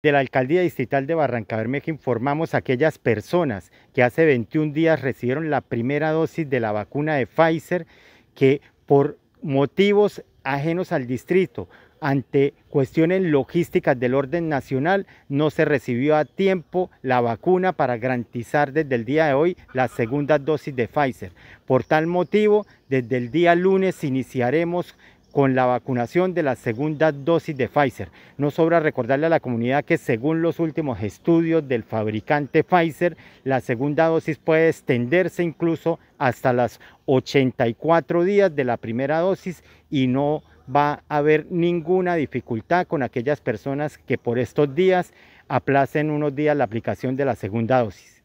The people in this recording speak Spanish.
De la Alcaldía Distrital de Barranca Bermeja informamos a aquellas personas que hace 21 días recibieron la primera dosis de la vacuna de Pfizer que por motivos ajenos al distrito, ante cuestiones logísticas del orden nacional, no se recibió a tiempo la vacuna para garantizar desde el día de hoy la segunda dosis de Pfizer. Por tal motivo, desde el día lunes iniciaremos con la vacunación de la segunda dosis de Pfizer. No sobra recordarle a la comunidad que según los últimos estudios del fabricante Pfizer, la segunda dosis puede extenderse incluso hasta las 84 días de la primera dosis y no va a haber ninguna dificultad con aquellas personas que por estos días aplacen unos días la aplicación de la segunda dosis.